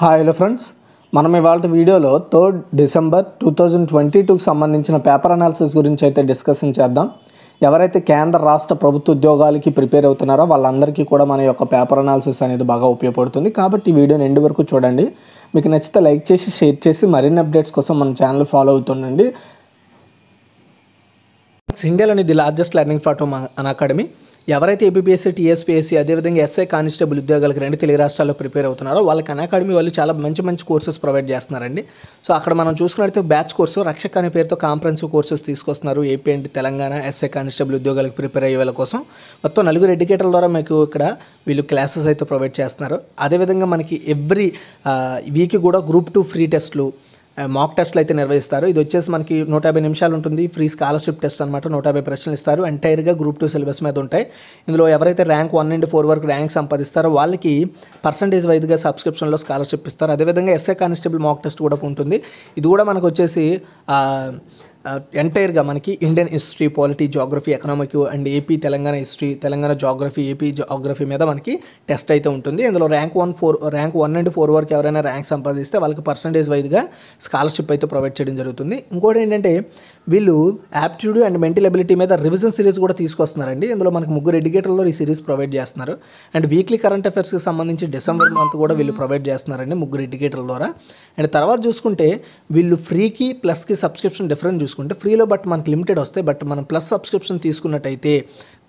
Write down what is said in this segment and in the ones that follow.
hi hello friends మనం ఇవాళ వీడియోలో third December two thousand twenty టూకి సంబంధించిన పేపర్ అనాలిసిస్ గురించి అయితే డిస్కషన్ చేద్దాం ఎవరైతే కేంద్ర రాష్ట్ర ప్రభుత్వ ఉద్యోగాలకి ప్రిపేర్ అవుతున్నారో వాళ్ళందరికీ కూడా మన యొక్క పేపర్ అనాలిసిస్ అనేది బాగా ఉపయోగపడుతుంది కాబట్టి ఈ వీడియోని ఎండు వరకు చూడండి మీకు నచ్చితే లైక్ చేసి షేర్ చేసి మరిన్ని అప్డేట్స్ కోసం మన ఛానల్ ఫాలో అవుతుండండి ఇండియాలోని the largest learning platform Unacademy ఎవరైతే ఏబీపీఎస్సీ టీఎస్పీఎస్సీ అదేవిధంగా ఎస్ఐ కానిస్టేబుల్ ఉద్యోగాలకు రెండు తెలుగు రాష్ట్రాల్లో ప్రిపేర్ అవుతున్నారో వాళ్ళకి అన్ అకాడమీ వాళ్ళు చాలా మంచి మంచి కోర్సెస్ ప్రొవైడ్ చేస్తున్నారండి సో అక్కడ మనం చూసుకున్నట్లయితే బ్యాచ్ కోర్సు రక్షక్ అనే పేరుతో కాంప్రెన్స్ కోర్సెస్ తీసుకొస్తున్నారు AP and Telangana SI constable ఉద్యోగాలకు ప్రిపేర్ అయ్యే వాళ్ళ కోసం మొత్తం నలుగురు ఎడ్యుకేటర్ల ద్వారా మీకు ఇక్కడ వీళ్ళు క్లాసెస్ అయితే ప్రొవైడ్ చేస్తున్నారు అదేవిధంగా మనకి ఎవ్రీ వీక్ కూడా గ్రూప్ టూ ఫ్రీ టెస్ట్లు మాక్ టెస్ట్లు అయితే నిర్వహిస్తారు ఇది వచ్చేసి మనకి నూట యాభై నిమిషాలు ఉంటుంది ఫ్రీ స్కాలర్షిప్ టెస్ట్ అనమాట నూట యాభై ప్రశ్నలు ఇస్తారు ఎంటైర్గా గ్రూప్ టూ సిలబస్ మీద ఉంటాయి ఇందులో ఎవరైతే ర్యాంక్ వన్ అండ్ ఫోర్ వరకు ర్యాంక్ సంపాదిస్తారో వాళ్ళకి పర్సంటేజ్ వైజ్గా సబ్స్క్రిప్షన్లో స్కాలర్షిప్ ఇస్తారు అదేవిధంగా ఎస్ఏ కానిస్టేబుల్ మాక్ టెస్ట్ కూడా ఉంటుంది ఇది కూడా మనకు వచ్చేసి ఎంటైర్గా మనకి Indian history polity geography economic and AP Telangana history Telangana geography AP geography మీద మనకి టెస్ట్ అయితే ఉంటుంది ఇందులో rank one four rank one and four వరకు ఎవరైనా ర్యాంక్ సంపాదిస్తే వాళ్ళకి పర్సంటేజ్ వైజ్గా స్కాలర్షిప్ అయితే ప్రొవైడ్ చేయడం జరుగుతుంది ఇంకోటి ఏంటంటే వీళ్ళు యాప్టిట్యూడ్ అండ్ మెంటల్ అబిలిటీ మీద రివిజన్ సిరీస్ కూడా తీసుకొస్తున్నారండి ఇందులో మనకు ముగ్గురు ఎడ్యుకేటర్లో ఈ సిరీస్ ప్రొవైడ్ చేస్తున్నారు అండ్ వీక్లీ కరెంట్ అఫేర్స్కి సంబంధించి డిసెంబర్ మంత్ కూడా వీళ్ళు ప్రొవైడ్ చేస్తున్నారండి ముగ్గురు ఎడ్యుకేటర్ల ద్వారా అండ్ తర్వాత చూసుకుంటే వీళ్ళు ఫ్రీకి ప్లస్కి సబ్స్క్రిప్షన్ డిఫరెంట్ చూసుకుంటే ఫ్రీలో బట్ మనకి లిమిటెడ్ వస్తాయి బట్ మనం ప్లస్ సబ్స్క్రిప్షన్ తీసుకున్నట్టయితే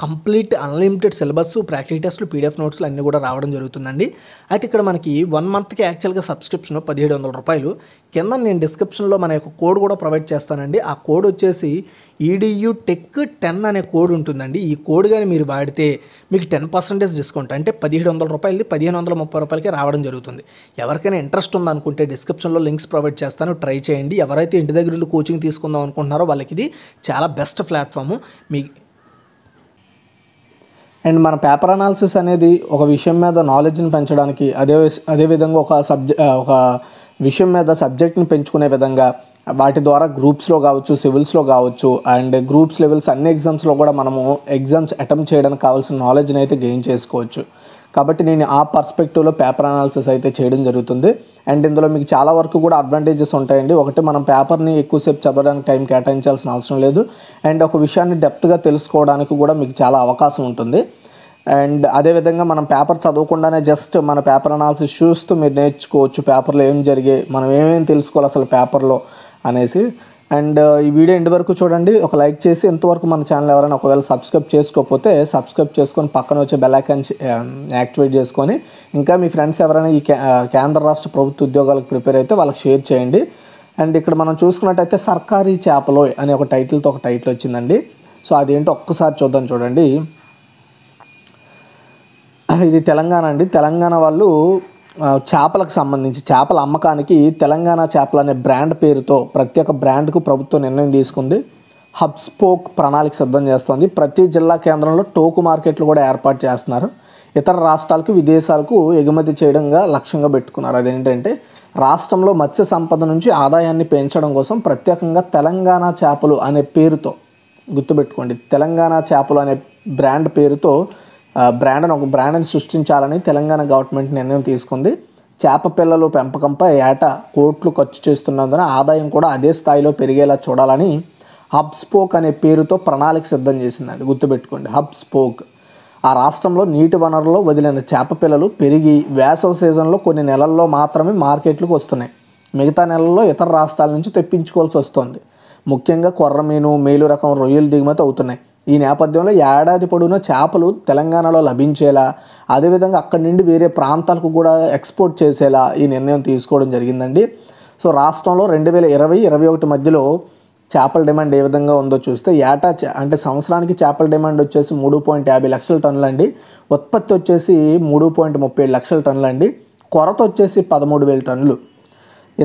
కంప్లీట్ అన్లిమిటెడ్ సిలబస్ ప్రాక్టీస్ టెస్ట్లు పీడిఎఫ్ నోట్స్లు అన్నీ కూడా రావడం జరుగుతుందండి అయితే ఇక్కడ మనకి వన్ మంత్కి యాక్చువల్గా సబ్స్క్రిప్షన్ పదిహేడు వందల రూపాయలు కింద నేను డిస్క్రిప్షన్లో మన యొక్క కోడ్ కూడా ప్రొవైడ్ చేస్తానండి ఆ కోడ్ వచ్చేసి ఈడియూ టెక్ టెన్ అనే కోడ్ ఉంటుందండి ఈ కోడ్ కానీ మీరు వాడితే మీకు టెన్ పర్సెంటేజ్ డిస్కౌంట్ అంటే పదిహేడు వందల రూపాయలది పదిహేను వందల ముప్పై రూపాయలకి రావడం జరుగుతుంది ఎవరికైనా ఇంట్రెస్ట్ ఉందనుకుంటే డిస్క్రిప్షన్లో లింక్స్ ప్రొవైడ్ చేస్తాను ట్రై చేయండి ఎవరైతే ఇంటి దగ్గర కోచింగ్ తీసుకుందాం అనుకుంటున్నారో వాళ్ళకి ఇది చాలా బెస్ట్ ప్లాట్ఫామ్ మీ అండ్ మన పేపర్ అనాలిసిస్ అనేది ఒక విషయం మీద నాలెడ్జ్ని పెంచడానికి అదే అదేవిధంగా ఒక సబ్జె ఒక విషయం మీద సబ్జెక్ట్ని పెంచుకునే విధంగా వాటి ద్వారా గ్రూప్స్లో కావచ్చు సివిల్స్లో కావచ్చు అండ్ గ్రూప్స్ లెవెల్స్ అన్ని ఎగ్జామ్స్లో కూడా మనము ఎగ్జామ్స్ అటెంప్ట్ చేయడానికి కావాల్సిన నాలెడ్జ్ని అయితే గెయిన్ చేసుకోవచ్చు కాబట్టి నేను ఆ పర్స్పెక్టివ్లో పేపర్ అనాలిసిస్ అయితే చేయడం జరుగుతుంది అండ్ ఇందులో మీకు చాలా వరకు కూడా అడ్వాంటేజెస్ ఉంటాయండి ఒకటి మనం పేపర్ని ఎక్కువసేపు చదవడానికి టైం కేటాయించాల్సిన అవసరం లేదు అండ్ ఒక విషయాన్ని డెప్త్గా తెలుసుకోవడానికి కూడా మీకు చాలా అవకాశం ఉంటుంది అండ్ అదేవిధంగా మనం పేపర్ చదవకుండానే జస్ట్ మన పేపర్ అనాలిసిస్ చూస్తూ మీరు నేర్చుకోవచ్చు పేపర్లో ఏం జరిగే మనం ఏమేమి తెలుసుకోవాలి అసలు పేపర్లో అనేసి అండ్ ఈ వీడియో ఎంత వరకు చూడండి ఒక లైక్ చేసి ఎంతవరకు మన ఛానల్ ఎవరైనా ఒకవేళ సబ్స్క్రైబ్ చేసుకోకపోతే సబ్స్క్రైబ్ చేసుకొని పక్కన వచ్చే బెలాకాన్ యాక్టివేట్ చేసుకొని ఇంకా మీ ఫ్రెండ్స్ ఎవరైనా ఈ కేంద్ర రాష్ట్ర ప్రభుత్వ ఉద్యోగాలకు ప్రిపేర్ అయితే వాళ్ళకి షేర్ చేయండి అండ్ ఇక్కడ మనం చూసుకున్నట్టయితే సర్కారీ చేపలో అనే ఒక టైటిల్తో ఒక టైటిల్ వచ్చిందండి సో అదేంటో ఒక్కసారి చూద్దాం చూడండి ఇది తెలంగాణ అండి తెలంగాణ వాళ్ళు చేపలకు సంబంధించి చేపల అమ్మకానికి తెలంగాణ చేపలు అనే బ్రాండ్ పేరుతో ప్రత్యేక బ్రాండ్కు ప్రభుత్వం నిర్ణయం తీసుకుంది హబ్ స్పోక్ ప్రణాళిక సిద్ధం చేస్తోంది ప్రతి జిల్లా కేంద్రంలో టోకు మార్కెట్లు కూడా ఏర్పాటు చేస్తున్నారు ఇతర రాష్ట్రాలకు విదేశాలకు ఎగుమతి చేయడంగా లక్ష్యంగా పెట్టుకున్నారు అదేంటంటే రాష్ట్రంలో మత్స్య సంపద నుంచి ఆదాయాన్ని పెంచడం కోసం ప్రత్యేకంగా తెలంగాణ చేపలు అనే పేరుతో గుర్తుపెట్టుకోండి తెలంగాణ చేపలు అనే బ్రాండ్ పేరుతో బ్రాండ్ను ఒక బ్రాండ్ని సృష్టించాలని తెలంగాణ గవర్నమెంట్ నిర్ణయం తీసుకుంది చేప పిల్లలు పెంపకంపై ఏటా కోట్లు ఖర్చు చేస్తున్నందున ఆదాయం కూడా అదే స్థాయిలో పెరిగేలా చూడాలని హబ్ స్పోక్ అనే పేరుతో ప్రణాళిక సిద్ధం చేసిందండి గుర్తుపెట్టుకోండి హబ్ స్పోక్ ఆ రాష్ట్రంలో నీటి వనరులు వదిలిన చేప పిల్లలు పెరిగి వేసవ సీజన్లో కొన్ని నెలల్లో మాత్రమే మార్కెట్లకు వస్తున్నాయి మిగతా నెలల్లో ఇతర రాష్ట్రాల నుంచి తెప్పించుకోవాల్సి వస్తుంది ముఖ్యంగా కొర్రమీను మేలు రకం రొయ్యలు దిగుమతి అవుతున్నాయి ఈ నేపథ్యంలో ఏడాది పొడవునా చేపలు తెలంగాణలో లభించేలా అదేవిధంగా అక్కడి నుండి వేరే ప్రాంతాలకు కూడా ఎక్స్పోర్ట్ చేసేలా ఈ నిర్ణయం తీసుకోవడం జరిగిందండి సో రాష్ట్రంలో రెండు వేల ఇరవై ఇరవై ఒకటి మధ్యలో చేపల డిమాండ్ ఏ విధంగా ఉందో చూస్తే ఏటా అంటే సంవత్సరానికి చేపల డిమాండ్ వచ్చేసి మూడు పాయింట్ యాభై లక్షల టన్నులండి ఉత్పత్తి వచ్చేసి మూడు పాయింట్ ముప్పై ఏడు లక్షల అండి కొరత వచ్చేసి పదమూడు వేల టన్నులు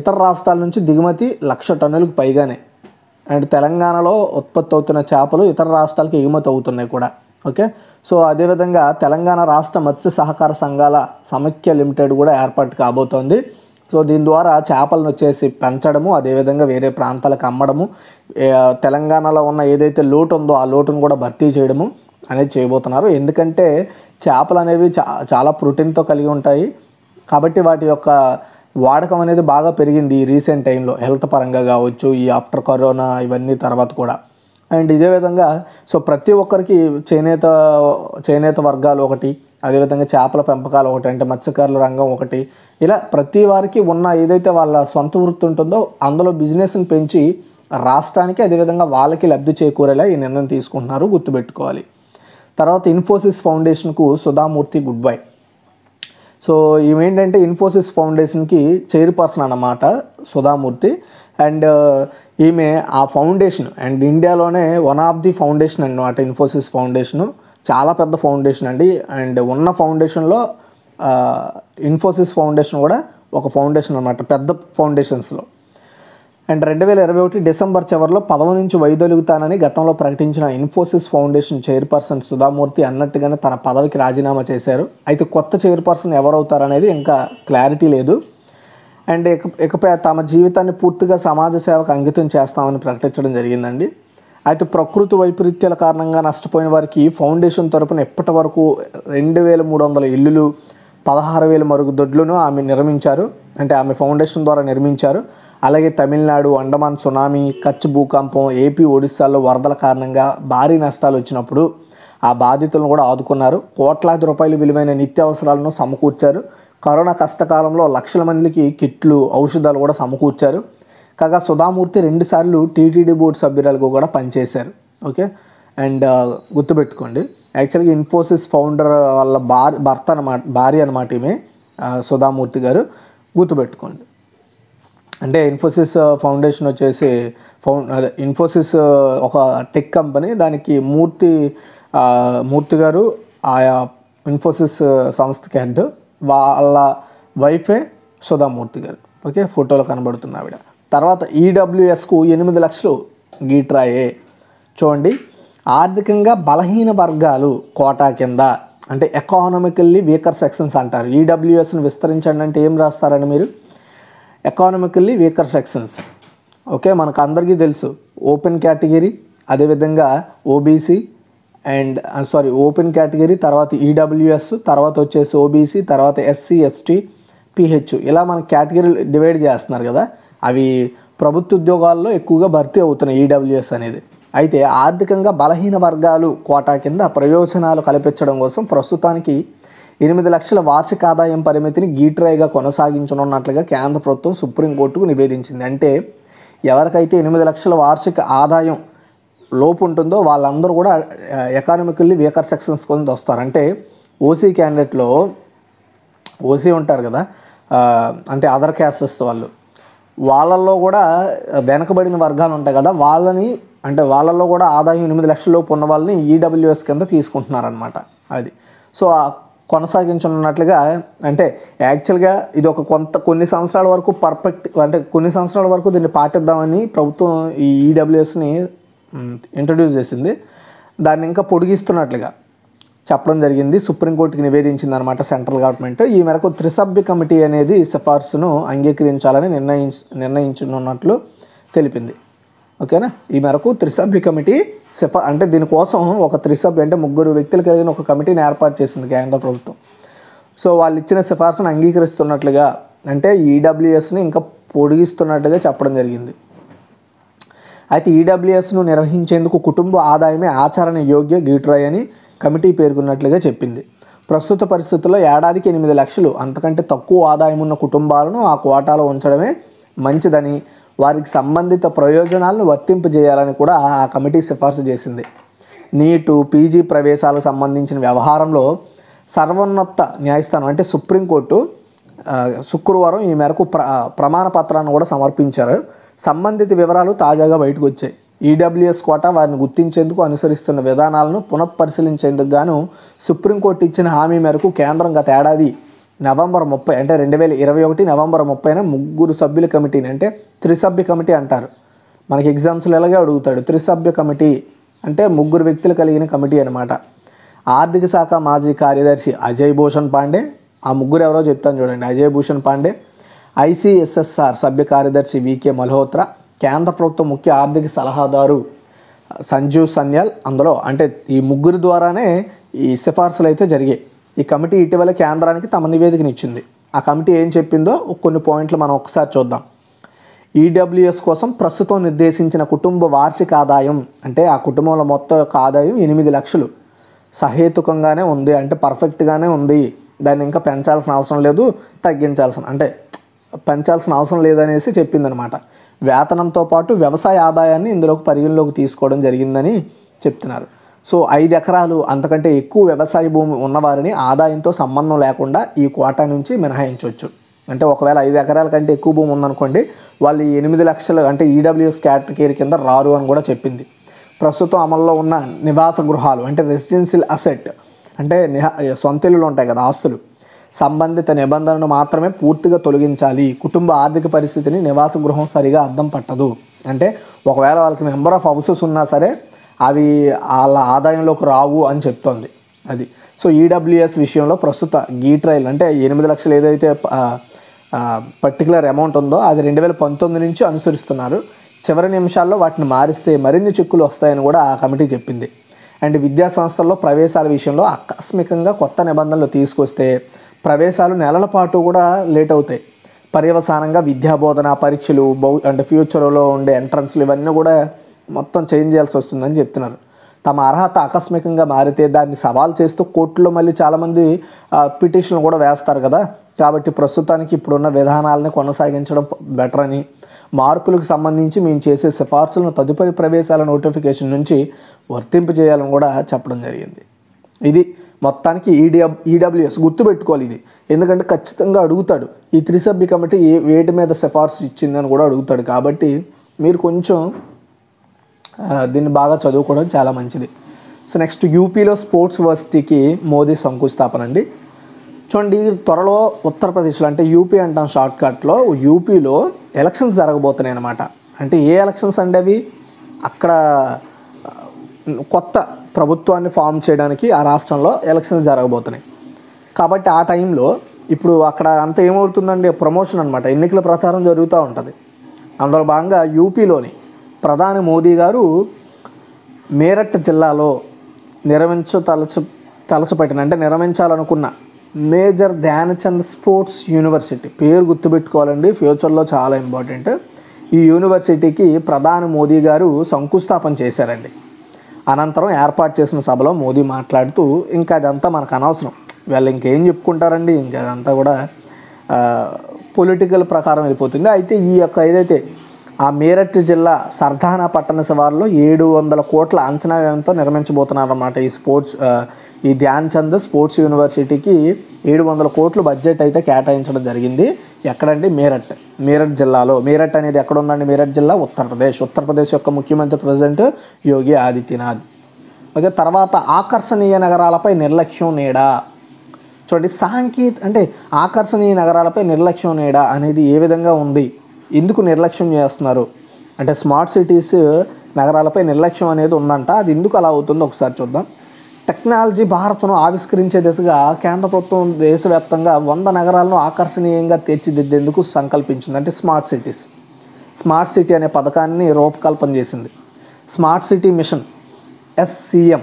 ఇతర రాష్ట్రాల నుంచి దిగుమతి లక్ష టన్నులకు పైగానే అండ్ తెలంగాణలో ఉత్పత్తి అవుతున్న చేపలు ఇతర రాష్ట్రాలకు ఎగుమతి అవుతున్నాయి కూడా ఓకే సో అదేవిధంగా తెలంగాణ రాష్ట్ర మత్స్య సహకార సంఘాల సమైక్య లిమిటెడ్ కూడా ఏర్పాటు కాబోతోంది సో దీని ద్వారా చేపలను వచ్చేసి పెంచడము అదేవిధంగా వేరే ప్రాంతాలకు అమ్మడము తెలంగాణలో ఉన్న ఏదైతే లోటు ఉందో ఆ లోటును కూడా భర్తీ చేయడము అనేది చేయబోతున్నారు ఎందుకంటే చేపలు అనేవి చా చాలా ప్రోటీన్తో కలిగి ఉంటాయి కాబట్టి వాటి యొక్క వాడకం అనేది బాగా పెరిగింది ఈ రీసెంట్ టైంలో హెల్త్ పరంగా కావచ్చు ఈ ఆఫ్టర్ కరోనా ఇవన్నీ తర్వాత కూడా అండ్ ఇదే విధంగా సో ప్రతి ఒక్కరికి చేనేత చేనేత వర్గాలు ఒకటి అదేవిధంగా చేపల పెంపకాలు ఒకటి అంటే మత్స్యకారుల రంగం ఒకటి ఇలా ప్రతి వారికి ఉన్న ఏదైతే వాళ్ళ సొంత వృత్తి ఉంటుందో అందులో బిజినెస్ని పెంచి రాష్ట్రానికి అదేవిధంగా వాళ్ళకి లబ్ధి చేకూరేలా ఈ నిర్ణయం తీసుకుంటున్నారు గుర్తుపెట్టుకోవాలి తర్వాత ఇన్ఫోసిస్ ఫౌండేషన్కు సుధామూర్తి గుడ్ బై సో ఈమె ఏంటంటే ఇన్ఫోసిస్ ఫౌండేషన్కి చైర్పర్సన్ అన్నమాట సుధామూర్తి అండ్ ఈమె ఆ ఫౌండేషన్ అండ్ ఇండియాలోనే వన్ ఆఫ్ ది ఫౌండేషన్ అనమాట ఇన్ఫోసిస్ ఫౌండేషను చాలా పెద్ద ఫౌండేషన్ అండి అండ్ ఉన్న ఫౌండేషన్లో ఇన్ఫోసిస్ ఫౌండేషన్ కూడా ఒక ఫౌండేషన్ అనమాట పెద్ద ఫౌండేషన్స్లో అండ్ రెండు వేల ఇరవై ఒకటి డిసెంబర్ చివరిలో పదవి నుంచి వైదొలుగుతానని గతంలో ప్రకటించిన ఇన్ఫోసిస్ ఫౌండేషన్ చైర్పర్సన్ సుధామూర్తి అన్నట్టుగానే తన పదవికి రాజీనామా చేశారు అయితే కొత్త చైర్పర్సన్ ఎవరవుతారనేది ఇంకా క్లారిటీ లేదు అండ్ ఇక ఇకపై తమ జీవితాన్ని పూర్తిగా సమాజ సేవకు అంకితం చేస్తామని ప్రకటించడం జరిగిందండి అయితే ప్రకృతి వైపరీత్యాల కారణంగా నష్టపోయిన వారికి ఫౌండేషన్ తరపున ఇప్పటి వరకు రెండు వేల మూడు వందల ఇల్లులు పదహారు వేల మరుగు దొడ్లను ఆమె నిర్మించారు అంటే ఆమె ఫౌండేషన్ ద్వారా నిర్మించారు అలాగే తమిళనాడు అండమాన్ సునామీ కచ్ భూకంపం ఏపీ ఒడిశాలో వరదల కారణంగా భారీ నష్టాలు వచ్చినప్పుడు ఆ బాధితులను కూడా ఆదుకున్నారు కోట్లాది రూపాయలు విలువైన నిత్యావసరాలను సమకూర్చారు కరోనా కష్టకాలంలో లక్షల మందికి కిట్లు ఔషధాలు కూడా సమకూర్చారు కాగా సుధామూర్తి రెండుసార్లు టీటీడీ బోర్డు సభ్యురాలకు కూడా పనిచేశారు ఓకే అండ్ గుర్తుపెట్టుకోండి యాక్చువల్గా ఇన్ఫోసిస్ ఫౌండర్ వాళ్ళ భార్య భర్త అనమాట భార్య అనమాట ఈమె సుధామూర్తి గారు గుర్తుపెట్టుకోండి అంటే ఇన్ఫోసిస్ ఫౌండేషన్ uh, వచ్చేసి ఫౌ ఇన్ఫోసిస్ uh, ఒక టెక్ కంపెనీ దానికి మూర్తి uh, మూర్తి గారు ఆయా ఇన్ఫోసిస్ సంస్థకి హెడ్ వాళ్ళ వైఫే సుధామూర్తి గారు ఓకే ఫోటోలో కనబడుతున్న ఆవిడ తర్వాత ఈడబ్ల్యూఎస్కు e ఎనిమిది లక్షలు గీట్రాయే చూడండి ఆర్థికంగా బలహీన వర్గాలు కోటా కింద అంటే ఎకానమికల్లీ వీకర్ సెక్షన్స్ అంటారు ఈడబ్ల్యూఎస్ని e విస్తరించండి అంటే ఏం రాస్తారని మీరు ఎకానమికల్లీ వీకర్ సెక్షన్స్ ఓకే మనకు అందరికీ తెలుసు ఓపెన్ కేటగిరీ అదేవిధంగా OBC and sorry open category తర్వాత ఈడబ్ల్యూఎస్ e తర్వాత వచ్చేసి ఓబీసీ తర్వాత ఎస్సీ ఎస్టీ పిహెచ్ ఇలా మన కేటగిరీలు డివైడ్ చేస్తున్నారు కదా అవి ప్రభుత్వ ఉద్యోగాల్లో ఎక్కువగా భర్తీ అవుతున్నాయి ఈడబ్ల్యూఎస్ e అనేది అయితే ఆర్థికంగా బలహీన వర్గాలు కోటా కింద ప్రయోజనాలు కల్పించడం కోసం ప్రస్తుతానికి ఎనిమిది లక్షల వార్షిక ఆదాయం పరిమితిని గీట్రాయిగా కొనసాగించనున్నట్లుగా కేంద్ర ప్రభుత్వం సుప్రీంకోర్టుకు నివేదించింది అంటే ఎవరికైతే ఎనిమిది లక్షల వార్షిక ఆదాయం లోపు ఉంటుందో వాళ్ళందరూ కూడా ఎకానమికల్లీ వీకర్ సెక్షన్స్ కొంత వస్తారు అంటే ఓసీ క్యాండిడేట్లో ఓసీ ఉంటారు కదా అంటే అదర్ క్యాస్టెస్ వాళ్ళు వాళ్ళల్లో కూడా వెనకబడిన వర్గాలు ఉంటాయి కదా వాళ్ళని అంటే వాళ్ళల్లో కూడా ఆదాయం ఎనిమిది లక్షల లోపు ఉన్న వాళ్ళని ఈడబ్ల్యూఎస్ కింద తీసుకుంటున్నారనమాట అది సో కొనసాగించనున్నట్లుగా అంటే యాక్చువల్గా ఇది ఒక కొంత కొన్ని సంవత్సరాల వరకు పర్ఫెక్ట్ అంటే కొన్ని సంవత్సరాల వరకు దీన్ని పాటిద్దామని ప్రభుత్వం ఈ ఈడబ్ల్యూఎస్ని e ఇంట్రడ్యూస్ చేసింది దాన్ని ఇంకా పొడిగిస్తున్నట్లుగా చెప్పడం జరిగింది సుప్రీంకోర్టుకి నివేదించింది అనమాట సెంట్రల్ గవర్నమెంట్ ఈ మేరకు త్రిసభ్య కమిటీ అనేది సిఫార్సును అంగీకరించాలని నిర్ణయించ నిర్ణయించనున్నట్లు తెలిపింది ఓకేనా ఈ మేరకు త్రిసభ్య కమిటీ సిఫ అంటే దీనికోసం ఒక త్రిసభ్య అంటే ముగ్గురు వ్యక్తులు కలిగిన ఒక కమిటీని ఏర్పాటు చేసింది కేంద్ర ప్రభుత్వం సో వాళ్ళు ఇచ్చిన సిఫార్సును అంగీకరిస్తున్నట్లుగా అంటే ఈడబ్ల్యూఎస్ని ఇంకా పొడిగిస్తున్నట్టుగా చెప్పడం జరిగింది అయితే ఈడబ్ల్యూఎస్ను నిర్వహించేందుకు కుటుంబ ఆదాయమే ఆచరణ యోగ్య గీట్రాయ్ అని కమిటీ పేర్కొన్నట్లుగా చెప్పింది ప్రస్తుత పరిస్థితుల్లో ఏడాదికి ఎనిమిది లక్షలు అంతకంటే తక్కువ ఆదాయం ఉన్న కుటుంబాలను ఆ కోటాలో ఉంచడమే మంచిదని వారికి సంబంధిత ప్రయోజనాలను వర్తింపజేయాలని కూడా ఆ కమిటీ సిఫార్సు చేసింది నీటు పీజీ ప్రవేశాలకు సంబంధించిన వ్యవహారంలో సర్వోన్నత న్యాయస్థానం అంటే సుప్రీంకోర్టు శుక్రవారం ఈ మేరకు ప్ర ప్రమాణ పత్రాన్ని కూడా సమర్పించారు సంబంధిత వివరాలు తాజాగా బయటకు వచ్చాయి ఈడబ్ల్యూఎస్ కోటా వారిని గుర్తించేందుకు అనుసరిస్తున్న విధానాలను పునఃపరిశీలించేందుకు గాను సుప్రీంకోర్టు ఇచ్చిన హామీ మేరకు కేంద్రం గత ఏడాది నవంబర్ ముప్పై అంటే రెండు వేల ఇరవై ఒకటి నవంబర్ ముప్పైన ముగ్గురు సభ్యుల కమిటీని అంటే త్రిసభ్య కమిటీ అంటారు మనకి ఎగ్జామ్స్లో ఎలాగే అడుగుతాడు త్రిసభ్య కమిటీ అంటే ముగ్గురు వ్యక్తులు కలిగిన కమిటీ అనమాట ఆర్థిక శాఖ మాజీ కార్యదర్శి అజయ్ భూషణ్ పాండే ఆ ముగ్గురు ఎవరో చెప్తాను చూడండి అజయ్ భూషణ్ పాండే ఐసిఎస్ఎస్ఆర్ సభ్య కార్యదర్శి వికే మల్హోత్రా కేంద్ర ప్రభుత్వ ముఖ్య ఆర్థిక సలహాదారు సంజీవ్ సన్యాల్ అందులో అంటే ఈ ముగ్గురు ద్వారానే ఈ సిఫార్సులు అయితే జరిగాయి ఈ కమిటీ ఇటీవల కేంద్రానికి తమ నివేదికనిచ్చింది ఆ కమిటీ ఏం చెప్పిందో కొన్ని పాయింట్లు మనం ఒకసారి చూద్దాం ఈడబ్ల్యూఎస్ e కోసం ప్రస్తుతం నిర్దేశించిన కుటుంబ వార్షిక ఆదాయం అంటే ఆ కుటుంబంలో మొత్తం యొక్క ఆదాయం ఎనిమిది లక్షలు సహేతుకంగానే ఉంది అంటే పర్ఫెక్ట్గానే ఉంది దాన్ని ఇంకా పెంచాల్సిన అవసరం లేదు తగ్గించాల్సిన అంటే పెంచాల్సిన అవసరం లేదనేసి చెప్పిందనమాట వేతనంతో పాటు వ్యవసాయ ఆదాయాన్ని ఇందులోకి పరిగణలోకి తీసుకోవడం జరిగిందని చెప్తున్నారు సో ఐదు ఎకరాలు అంతకంటే ఎక్కువ వ్యవసాయ భూమి ఉన్నవారిని ఆదాయంతో సంబంధం లేకుండా ఈ కోటా నుంచి మినహాయించవచ్చు అంటే ఒకవేళ ఐదు ఎకరాల కంటే ఎక్కువ భూమి ఉందనుకోండి వాళ్ళు ఎనిమిది లక్షలు అంటే ఈడబ్ల్యూఎస్ కేటగిరీ కింద రారు అని కూడా చెప్పింది ప్రస్తుతం అమల్లో ఉన్న నివాస గృహాలు అంటే రెసిడెన్షియల్ అసెట్ అంటే సొంత ఇల్లులు ఉంటాయి కదా ఆస్తులు సంబంధిత నిబంధనను మాత్రమే పూర్తిగా తొలగించాలి కుటుంబ ఆర్థిక పరిస్థితిని నివాస గృహం సరిగా అర్థం పట్టదు అంటే ఒకవేళ వాళ్ళకి మెంబర్ ఆఫ్ హౌసెస్ ఉన్నా సరే అవి వాళ్ళ ఆదాయంలోకి రావు అని చెప్తోంది అది సో ఈడబ్ల్యూఎస్ e విషయంలో ప్రస్తుత గీ ట్రయల్ అంటే ఎనిమిది లక్షలు ఏదైతే పర్టికులర్ అమౌంట్ ఉందో అది రెండు వేల పంతొమ్మిది నుంచి అనుసరిస్తున్నారు చివరి నిమిషాల్లో వాటిని మారిస్తే మరిన్ని చిక్కులు వస్తాయని కూడా ఆ కమిటీ చెప్పింది అండ్ విద్యా సంస్థల్లో ప్రవేశాల విషయంలో ఆకస్మికంగా కొత్త నిబంధనలు తీసుకొస్తే ప్రవేశాలు నెలల పాటు కూడా లేట్ అవుతాయి పర్యవసానంగా విద్యాబోధన పరీక్షలు బౌ అంటే ఫ్యూచర్లో ఉండే ఎంట్రన్స్లు ఇవన్నీ కూడా మొత్తం చేంజ్ చేయాల్సి వస్తుందని చెప్తున్నారు తమ అర్హత ఆకస్మికంగా మారితే దాన్ని సవాల్ చేస్తూ కోర్టులో మళ్ళీ చాలామంది పిటిషన్లు కూడా వేస్తారు కదా కాబట్టి ప్రస్తుతానికి ఇప్పుడున్న విధానాలని కొనసాగించడం బెటర్ అని మార్పులకు సంబంధించి మేము చేసే సిఫార్సులను తదుపరి ప్రవేశాల నోటిఫికేషన్ నుంచి వర్తింపజేయాలని కూడా చెప్పడం జరిగింది ఇది మొత్తానికి ఈడియ e ఈడబ్ల్యూఎస్ e గుర్తుపెట్టుకోవాలి ఇది ఎందుకంటే ఖచ్చితంగా అడుగుతాడు ఈ త్రిసభ్య కమిటీ ఏ వేటి మీద సిఫార్సు ఇచ్చిందని కూడా అడుగుతాడు కాబట్టి మీరు కొంచెం దీన్ని బాగా చదువుకోవడం చాలా మంచిది సో నెక్స్ట్ యూపీలో స్పోర్ట్స్ వర్సిటీకి మోదీ శంకుస్థాపన అండి చూడండి త్వరలో ఉత్తరప్రదేశ్లో అంటే యూపీ అంటాం షార్ట్ కట్లో యూపీలో ఎలక్షన్స్ జరగబోతున్నాయి అనమాట అంటే ఏ ఎలక్షన్స్ అండి అవి అక్కడ కొత్త ప్రభుత్వాన్ని ఫామ్ చేయడానికి ఆ రాష్ట్రంలో ఎలక్షన్స్ జరగబోతున్నాయి కాబట్టి ఆ టైంలో ఇప్పుడు అక్కడ అంత ఏమవుతుందండి ప్రమోషన్ అనమాట ఎన్నికల ప్రచారం జరుగుతూ ఉంటుంది అందులో భాగంగా యూపీలోని ప్రధాని మోదీ గారు మేరట్ జిల్లాలో నిర్వహించ తలచు తలచపెట్టిన అంటే నిర్వహించాలనుకున్న మేజర్ ధ్యానచంద్ స్పోర్ట్స్ యూనివర్సిటీ పేరు గుర్తుపెట్టుకోవాలండి ఫ్యూచర్లో చాలా ఇంపార్టెంట్ ఈ యూనివర్సిటీకి ప్రధాని మోదీ గారు శంకుస్థాపన చేశారండి అనంతరం ఏర్పాటు చేసిన సభలో మోదీ మాట్లాడుతూ ఇంకా అదంతా మనకు అనవసరం వీళ్ళు ఇంకేం చెప్పుకుంటారండి ఇంకా అదంతా కూడా పొలిటికల్ ప్రకారం వెళ్ళిపోతుంది అయితే ఈ యొక్క ఏదైతే ఆ మీరట్ జిల్లా సర్దానా పట్టణ శివార్లో ఏడు వందల కోట్ల అంచనా వ్యయంతో నిర్మించబోతున్నారన్నమాట ఈ స్పోర్ట్స్ ఈ ధ్యాన్ చంద్ స్పోర్ట్స్ యూనివర్సిటీకి ఏడు వందల కోట్లు బడ్జెట్ అయితే కేటాయించడం జరిగింది ఎక్కడండి మీరట్ మీరట్ జిల్లాలో మీరట్ అనేది ఎక్కడ ఉందండి మీరట్ జిల్లా ఉత్తరప్రదేశ్ ఉత్తరప్రదేశ్ యొక్క ముఖ్యమంత్రి ప్రెసిడెంట్ యోగి ఆదిత్యనాథ్ ఓకే తర్వాత ఆకర్షణీయ నగరాలపై నిర్లక్ష్యం నీడా చూడండి సాంకేత అంటే ఆకర్షణీయ నగరాలపై నిర్లక్ష్యం నీడా అనేది ఏ విధంగా ఉంది ఎందుకు నిర్లక్ష్యం చేస్తున్నారు అంటే స్మార్ట్ సిటీస్ నగరాలపై నిర్లక్ష్యం అనేది ఉందంట అది ఎందుకు అలా అవుతుందో ఒకసారి చూద్దాం టెక్నాలజీ భారత్ను ఆవిష్కరించే దిశగా కేంద్ర ప్రభుత్వం దేశవ్యాప్తంగా వంద నగరాలను ఆకర్షణీయంగా తీర్చిదిద్దేందుకు సంకల్పించింది అంటే స్మార్ట్ సిటీస్ స్మార్ట్ సిటీ అనే పథకాన్ని రూపకల్పన చేసింది స్మార్ట్ సిటీ మిషన్ ఎస్సీఎం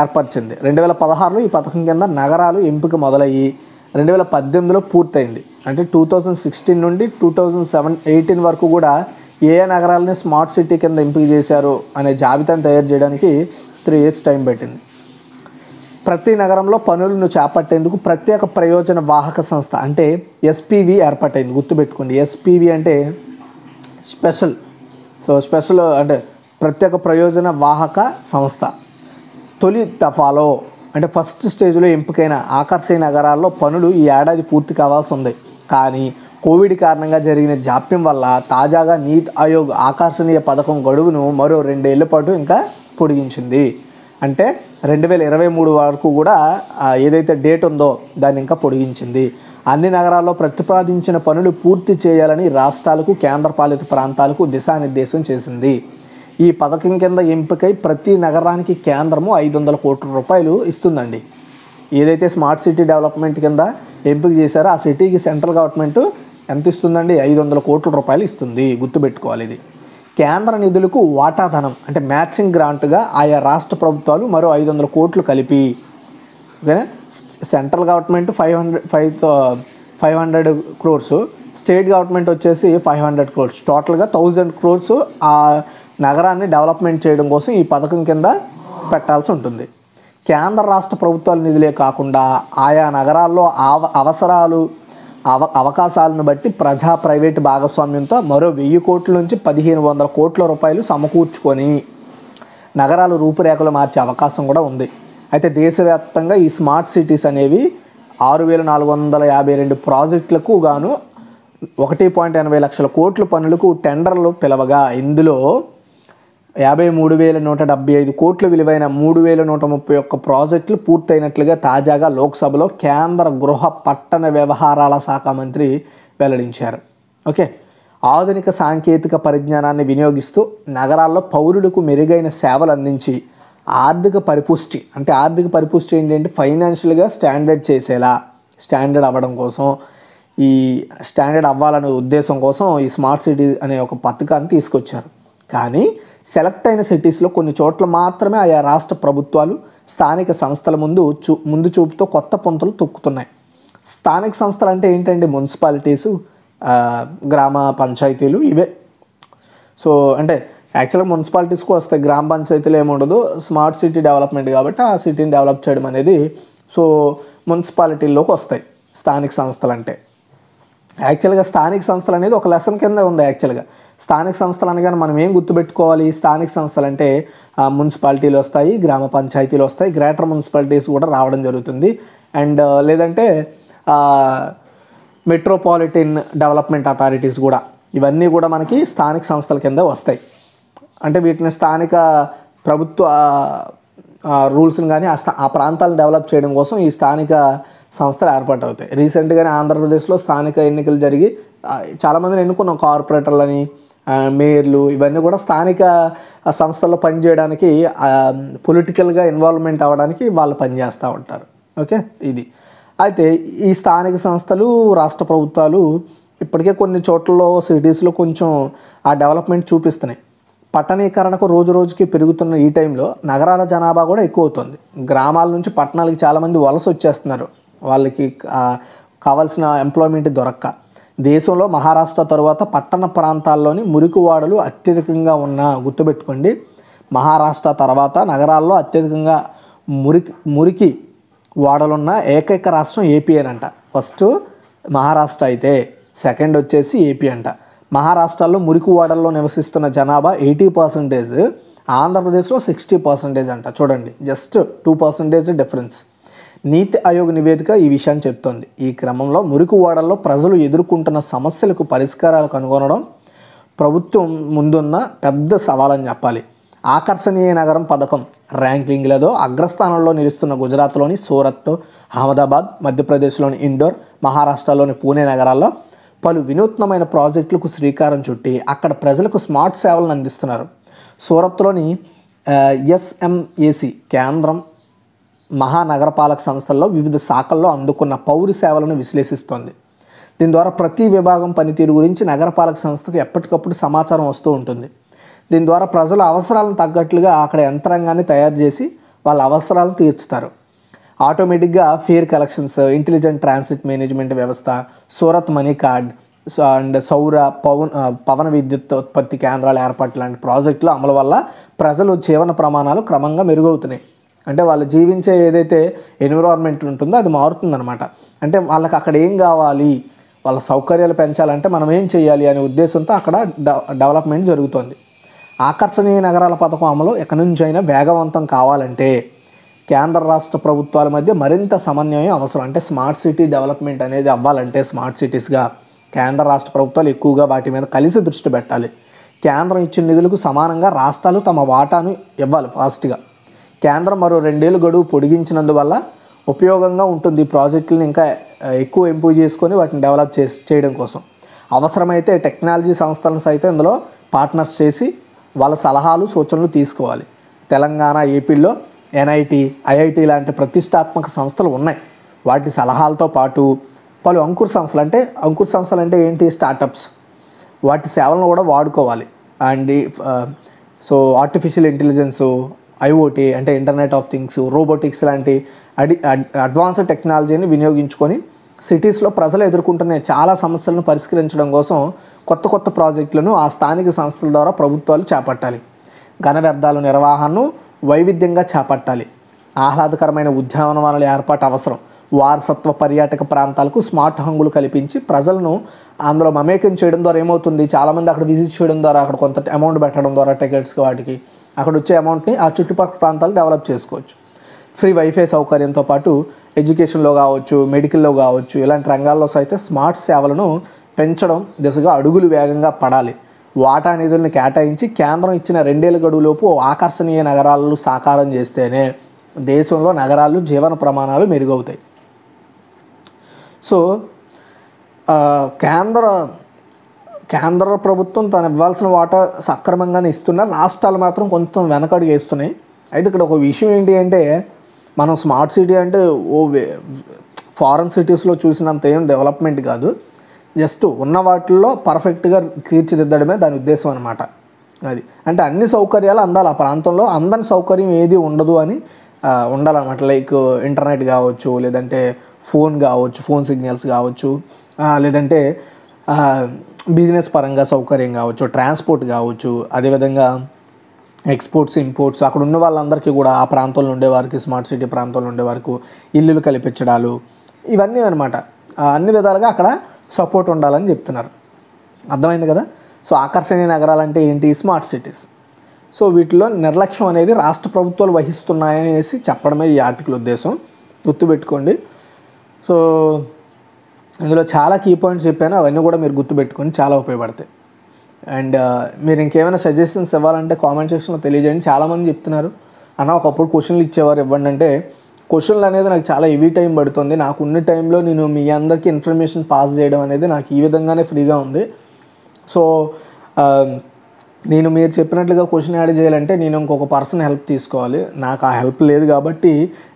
ఏర్పరిచింది రెండు వేల పదహారులో ఈ పథకం కింద నగరాలు ఎంపిక మొదలయ్యి రెండు వేల పద్దెనిమిదిలో పూర్తయింది అంటే టూ థౌజండ్ సిక్స్టీన్ నుండి టూ థౌజండ్ సెవెన్ ఎయిటీన్ వరకు కూడా ఏ నగరాలని స్మార్ట్ సిటీ కింద ఎంపిక చేశారు అనే జాబితాను తయారు చేయడానికి త్రీ ఇయర్స్ టైం పెట్టింది ప్రతి నగరంలో పనులను చేపట్టేందుకు ప్రత్యేక ప్రయోజన వాహక సంస్థ అంటే ఎస్పీవి ఏర్పాటైంది గుర్తుపెట్టుకోండి ఎస్పీవి అంటే స్పెషల్ సో స్పెషల్ అంటే ప్రత్యేక ప్రయోజన వాహక సంస్థ తొలి తఫాలో అంటే ఫస్ట్ స్టేజ్లో ఎంపికైన ఆకర్షణ నగరాల్లో పనులు ఈ ఏడాది పూర్తి కావాల్సి ఉంది కానీ కోవిడ్ కారణంగా జరిగిన జాప్యం వల్ల తాజాగా నీతి ఆయోగ్ ఆకర్షణీయ పథకం గడువును మరో రెండేళ్ల పాటు ఇంకా పొడిగించింది అంటే రెండు వేల ఇరవై మూడు వరకు కూడా ఏదైతే డేట్ ఉందో దాన్ని ఇంకా పొడిగించింది అన్ని నగరాల్లో ప్రతిపాదించిన పనులు పూర్తి చేయాలని రాష్ట్రాలకు కేంద్రపాలిత ప్రాంతాలకు దిశానిర్దేశం చేసింది ఈ పథకం కింద ఎంపికై ప్రతి నగరానికి కేంద్రము ఐదు వందల కోట్ల రూపాయలు ఇస్తుందండి ఏదైతే స్మార్ట్ సిటీ డెవలప్మెంట్ కింద ఎంపిక చేశారో ఆ సిటీకి సెంట్రల్ గవర్నమెంట్ ఎంత ఇస్తుందండి ఐదు వందల కోట్ల రూపాయలు ఇస్తుంది గుర్తుపెట్టుకోవాలి ఇది కేంద్ర నిధులకు వాటాధనం అంటే మ్యాచింగ్ గ్రాంట్గా ఆయా రాష్ట్ర ప్రభుత్వాలు మరో ఐదు వందల కోట్లు కలిపి ఓకేనా central government five hundred five five hundred crores state government వచ్చేసి ఫైవ్ హండ్రెడ్ క్రోర్స్ టోటల్గా థౌజండ్ క్రోర్స్ నగరాన్ని డెవలప్మెంట్ చేయడం కోసం ఈ పథకం కింద పెట్టాల్సి ఉంటుంది కేంద్ర రాష్ట్ర ప్రభుత్వాల నిధులే కాకుండా ఆయా నగరాల్లో అవ అవసరాలు అవ అవకాశాలను బట్టి ప్రజా ప్రైవేటు భాగస్వామ్యంతో మరో వెయ్యి కోట్ల నుంచి పదిహేను వందల కోట్ల రూపాయలు సమకూర్చుకొని నగరాలు రూపురేఖలు మార్చే అవకాశం కూడా ఉంది అయితే దేశవ్యాప్తంగా ఈ స్మార్ట్ సిటీస్ అనేవి ఆరు వేల నాలుగు వందల యాభై రెండు ప్రాజెక్టులకు గాను ఒకటి పాయింట్ ఎనభై లక్షల కోట్ల పనులకు టెండర్లు పిలవగా ఇందులో యాభై మూడు వేల నూట డెబ్బై ఐదు కోట్ల విలువైన మూడు వేల నూట ముప్పై ఒక్క ప్రాజెక్టులు పూర్తయినట్లుగా తాజాగా లోక్సభలో కేంద్ర గృహ పట్టణ వ్యవహారాల శాఖ మంత్రి వెల్లడించారు ఓకే ఆధునిక సాంకేతిక పరిజ్ఞానాన్ని వినియోగిస్తూ నగరాల్లో పౌరులకు మెరుగైన సేవలు అందించి ఆర్థిక పరిపుష్టి అంటే ఆర్థిక పరిపుష్టి ఏంటంటే ఫైనాన్షియల్గా స్టాండర్డ్ చేసేలా స్టాండర్డ్ అవ్వడం కోసం ఈ స్టాండర్డ్ అవ్వాలనే ఉద్దేశం కోసం ఈ స్మార్ట్ సిటీ అనే ఒక పథకాన్ని తీసుకొచ్చారు కానీ సెలెక్ట్ అయిన సిటీస్లో కొన్ని చోట్ల మాత్రమే ఆయా రాష్ట్ర ప్రభుత్వాలు స్థానిక సంస్థల ముందు చూ ముందు చూపుతో కొత్త పొంతలు తొక్కుతున్నాయి స్థానిక సంస్థలు అంటే ఏంటండి మున్సిపాలిటీసు గ్రామ పంచాయతీలు ఇవే సో అంటే యాక్చువల్గా మున్సిపాలిటీస్కి వస్తాయి గ్రామ పంచాయతీలు ఏముండదు స్మార్ట్ సిటీ డెవలప్మెంట్ కాబట్టి ఆ సిటీని డెవలప్ చేయడం అనేది సో మున్సిపాలిటీల్లోకి వస్తాయి స్థానిక సంస్థలు అంటే యాక్చువల్గా స్థానిక సంస్థలు అనేది ఒక లెసన్ కింద ఉంది యాక్చువల్గా స్థానిక సంస్థలు అనగానే మనం ఏం గుర్తుపెట్టుకోవాలి స్థానిక సంస్థలు అంటే మున్సిపాలిటీలు వస్తాయి గ్రామ పంచాయతీలు వస్తాయి గ్రేటర్ మున్సిపాలిటీస్ కూడా రావడం జరుగుతుంది అండ్ లేదంటే మెట్రోపాలిటన్ డెవలప్మెంట్ అథారిటీస్ కూడా ఇవన్నీ కూడా మనకి స్థానిక సంస్థల కింద వస్తాయి అంటే వీటిని స్థానిక ప్రభుత్వ రూల్స్ని కానీ ఆ స్థా ఆ ప్రాంతాలను డెవలప్ చేయడం కోసం ఈ స్థానిక సంస్థలు ఏర్పాటవుతాయి రీసెంట్గానే ఆంధ్రప్రదేశ్లో స్థానిక ఎన్నికలు జరిగి చాలామందిని ఎన్నుకున్నాం కార్పొరేటర్లని మేయర్లు ఇవన్నీ కూడా స్థానిక సంస్థల్లో పనిచేయడానికి పొలిటికల్గా ఇన్వాల్వ్మెంట్ అవ్వడానికి వాళ్ళు పనిచేస్తూ ఉంటారు ఓకే ఇది అయితే ఈ స్థానిక సంస్థలు రాష్ట్ర ప్రభుత్వాలు ఇప్పటికే కొన్ని చోట్లలో సిటీస్లో కొంచెం ఆ డెవలప్మెంట్ చూపిస్తున్నాయి పట్టణీకరణకు రోజు రోజుకి పెరుగుతున్న ఈ టైంలో నగరాల జనాభా కూడా ఎక్కువ అవుతుంది గ్రామాల నుంచి పట్టణాలకు చాలామంది వలస వచ్చేస్తున్నారు వాళ్ళకి కావాల్సిన ఎంప్లాయ్మెంట్ దొరక్క దేశంలో మహారాష్ట్ర తర్వాత పట్టణ ప్రాంతాల్లోని మురికివాడలు అత్యధికంగా ఉన్న గుర్తుపెట్టుకోండి మహారాష్ట్ర తర్వాత నగరాల్లో అత్యధికంగా మురికి మురికి వాడలున్న ఏకైక రాష్ట్రం ఏపీ అనంట ఫస్ట్ మహారాష్ట్ర అయితే సెకండ్ వచ్చేసి ఏపీ అంట మహారాష్ట్రలో మురికి వాడల్లో నివసిస్తున్న జనాభా ఎయిటీ పర్సెంటేజ్ ఆంధ్రప్రదేశ్లో సిక్స్టీ పర్సెంటేజ్ అంట చూడండి జస్ట్ టూ పర్సెంటేజ్ డిఫరెన్స్ నీతి ఆయోగ్ నివేదిక ఈ విషయాన్ని చెప్తోంది ఈ క్రమంలో మురికి ఓడల్లో ప్రజలు ఎదుర్కొంటున్న సమస్యలకు పరిష్కారాలు కనుగొనడం ప్రభుత్వం ముందున్న పెద్ద సవాలని చెప్పాలి ఆకర్షణీయ నగరం పథకం ర్యాంకింగ్లతో అగ్రస్థానంలో నిలుస్తున్న గుజరాత్లోని సూరత్ అహ్మదాబాద్ మధ్యప్రదేశ్లోని ఇండోర్ మహారాష్ట్రలోని పూణే నగరాల్లో పలు వినూత్నమైన ప్రాజెక్టులకు శ్రీకారం చుట్టి అక్కడ ప్రజలకు స్మార్ట్ సేవలను అందిస్తున్నారు సూరత్లోని ఎస్ఎంఏసి కేంద్రం మహానగరపాలక సంస్థల్లో వివిధ శాఖల్లో అందుకున్న పౌర సేవలను విశ్లేషిస్తోంది దీని ద్వారా ప్రతి విభాగం పనితీరు గురించి నగరపాలక సంస్థకు ఎప్పటికప్పుడు సమాచారం వస్తూ ఉంటుంది దీని ద్వారా ప్రజల అవసరాలను తగ్గట్లుగా అక్కడ యంత్రాంగాన్ని తయారు చేసి వాళ్ళ అవసరాలను తీర్చుతారు ఆటోమేటిక్గా fare collections intelligent transit management వ్యవస్థ సూరత్ మనీ కార్డ్ అండ్ సౌర పవన్ పవన విద్యుత్ ఉత్పత్తి కేంద్రాల ఏర్పాటు లాంటి ప్రాజెక్టులు అమలు వల్ల ప్రజలు జీవన ప్రమాణాలు క్రమంగా మెరుగవుతున్నాయి అంటే వాళ్ళు జీవించే ఏదైతే ఎన్విరాన్మెంట్ ఉంటుందో అది మారుతుందనమాట అంటే వాళ్ళకి అక్కడ ఏం కావాలి వాళ్ళ సౌకర్యాలు పెంచాలంటే మనం ఏం చేయాలి అనే ఉద్దేశంతో అక్కడ డెవలప్మెంట్ జరుగుతోంది ఆకర్షణీయ నగరాల పథకం అమలు ఎక్కడి నుంచి అయినా వేగవంతం కావాలంటే కేంద్ర రాష్ట్ర ప్రభుత్వాల మధ్య మరింత సమన్వయం అవసరం అంటే స్మార్ట్ సిటీ డెవలప్మెంట్ అనేది అవ్వాలంటే స్మార్ట్ సిటీస్గా కేంద్ర రాష్ట్ర ప్రభుత్వాలు ఎక్కువగా వాటి మీద కలిసి దృష్టి పెట్టాలి కేంద్రం ఇచ్చిన నిధులకు సమానంగా రాష్ట్రాలు తమ వాటాను ఇవ్వాలి ఫాస్ట్గా కేంద్రం మరో రెండేళ్ళు గడువు పొడిగించినందువల్ల ఉపయోగంగా ఉంటుంది ప్రాజెక్టులను ఇంకా ఎక్కువ ఇంప్రూవ్ చేసుకొని వాటిని డెవలప్ చేసి చేయడం కోసం అవసరమైతే టెక్నాలజీ సంస్థలను సైతం ఇందులో పార్ట్నర్స్ చేసి వాళ్ళ సలహాలు సూచనలు తీసుకోవాలి తెలంగాణ ఏపీలో ఎన్ఐటి ఐఐటి లాంటి ప్రతిష్టాత్మక సంస్థలు ఉన్నాయి వాటి సలహాలతో పాటు పలు అంకుర్ సంస్థలు అంటే అంకుర్ సంస్థలు అంటే ఏంటి స్టార్టప్స్ వాటి సేవలను కూడా వాడుకోవాలి and so artificial intelligence IoT అంటే ఇంటర్నెట్ ఆఫ్ థింగ్స్ రోబోటిక్స్ లాంటి అడి అడ్వాన్స్డ్ టెక్నాలజీని వినియోగించుకొని సిటీస్లో ప్రజలు ఎదుర్కొంటున్న చాలా సమస్యలను పరిష్కరించడం కోసం కొత్త కొత్త ప్రాజెక్టులను ఆ స్థానిక సంస్థల ద్వారా ప్రభుత్వాలు చేపట్టాలి ఘన వ్యర్థాల నిర్వహణను వైవిధ్యంగా చేపట్టాలి ఆహ్లాదకరమైన ఉద్యానవనాల ఏర్పాటు అవసరం వారసత్వ పర్యాటక ప్రాంతాలకు స్మార్ట్ హంగులు కల్పించి ప్రజలను అందులో మమేకం చేయడం ద్వారా ఏమవుతుంది చాలామంది అక్కడ విజిట్ చేయడం ద్వారా అక్కడ కొంత అమౌంట్ పెట్టడం ద్వారా టికెట్స్కి వాటికి అక్కడ వచ్చే అమౌంట్ని ఆ చుట్టుపక్కల ప్రాంతాలు డెవలప్ చేసుకోవచ్చు ఫ్రీ వైఫై సౌకర్యంతో పాటు ఎడ్యుకేషన్లో కావచ్చు మెడికల్లో కావచ్చు ఇలాంటి రంగాల్లో అయితే స్మార్ట్ సేవలను పెంచడం దిశగా అడుగులు వేగంగా పడాలి వాటా నిధులను కేటాయించి కేంద్రం ఇచ్చిన రెండేళ్ల గడువులోపు ఆకర్షణీయ నగరాలను సాకారం చేస్తేనే దేశంలో నగరాలు జీవన ప్రమాణాలు మెరుగవుతాయి సో కేంద్ర కేంద్ర ప్రభుత్వం తను ఇవ్వాల్సిన వాటా సక్రమంగానే ఇస్తున్నా రాష్ట్రాలు మాత్రం కొంచెం వెనకడుగు వేస్తున్నాయి అయితే ఇక్కడ ఒక విషయం ఏంటి అంటే మనం స్మార్ట్ సిటీ అంటే ఓ ఫారెన్ సిటీస్లో చూసినంత ఏం డెవలప్మెంట్ కాదు జస్ట్ ఉన్న వాటిల్లో పర్ఫెక్ట్గా తీర్చిదిద్దడమే దాని ఉద్దేశం అనమాట అది అంటే అన్ని సౌకర్యాలు అందాలి ఆ ప్రాంతంలో అందని సౌకర్యం ఏది ఉండదు అని ఉండాలన్నమాట లైక్ ఇంటర్నెట్ కావచ్చు లేదంటే ఫోన్ కావచ్చు ఫోన్ సిగ్నల్స్ కావచ్చు లేదంటే బిజినెస్ పరంగా సౌకర్యం కావచ్చు ట్రాన్స్పోర్ట్ కావచ్చు అదేవిధంగా ఎక్స్పోర్ట్స్ ఇంపోర్ట్స్ అక్కడ ఉన్న వాళ్ళందరికీ కూడా ఆ ప్రాంతంలో ఉండేవారికి స్మార్ట్ సిటీ ప్రాంతంలో ఉండేవారికి ఇల్లులు కల్పించడాలు ఇవన్నీ అనమాట అన్ని విధాలుగా అక్కడ సపోర్ట్ ఉండాలని చెప్తున్నారు అర్థమైంది కదా సో ఆకర్షణీయ నగరాలు అంటే ఏంటి స్మార్ట్ సిటీస్ సో వీటిలో నిర్లక్ష్యం అనేది రాష్ట్ర ప్రభుత్వాలు వహిస్తున్నాయనేసి చెప్పడమే ఈ ఆర్టికల్ ఉద్దేశం గుర్తుపెట్టుకోండి సో ఇందులో చాలా కీ పాయింట్స్ చెప్పాను అవన్నీ కూడా మీరు గుర్తుపెట్టుకొని చాలా ఉపయోగపడతాయి అండ్ uh, మీరు ఇంకేమైనా సజెషన్స్ ఇవ్వాలంటే కామెంట్ సెక్షన్లో తెలియజేయండి చాలామంది చెప్తున్నారు అన్న ఒకప్పుడు క్వశ్చన్లు ఇచ్చేవారు ఇవ్వండి అంటే క్వశ్చన్లు అనేది నాకు చాలా హెవీ టైం పడుతుంది నాకు ఉన్న టైంలో నేను మీ అందరికీ ఇన్ఫర్మేషన్ పాస్ చేయడం అనేది నాకు ఈ విధంగానే ఫ్రీగా ఉంది సో um, నేను మీరు చెప్పినట్లుగా క్వశ్చన్ యాడ్ చేయాలంటే నేను ఇంకొక పర్సన్ హెల్ప్ తీసుకోవాలి నాకు ఆ హెల్ప్ లేదు కాబట్టి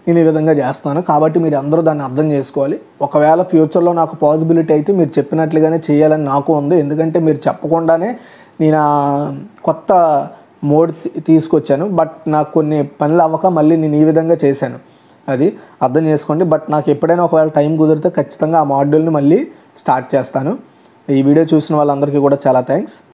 నేను ఈ విధంగా చేస్తాను కాబట్టి మీరు అందరూ దాన్ని అర్థం చేసుకోవాలి ఒకవేళ ఫ్యూచర్లో నాకు పాసిబిలిటీ అయితే మీరు చెప్పినట్లుగానే చేయాలని నాకు ఉంది ఎందుకంటే మీరు చెప్పకుండానే నేను కొత్త మోడ్ తీసుకొచ్చాను బట్ నాకు కొన్ని పనులు అవ్వక మళ్ళీ నేను ఈ విధంగా చేశాను అది అర్థం చేసుకోండి బట్ నాకు ఎప్పుడైనా ఒకవేళ టైం కుదిరితే ఖచ్చితంగా ఆ మాడ్యూల్ని మళ్ళీ స్టార్ట్ చేస్తాను ఈ వీడియో చూసిన వాళ్ళందరికీ కూడా చాలా థ్యాంక్స్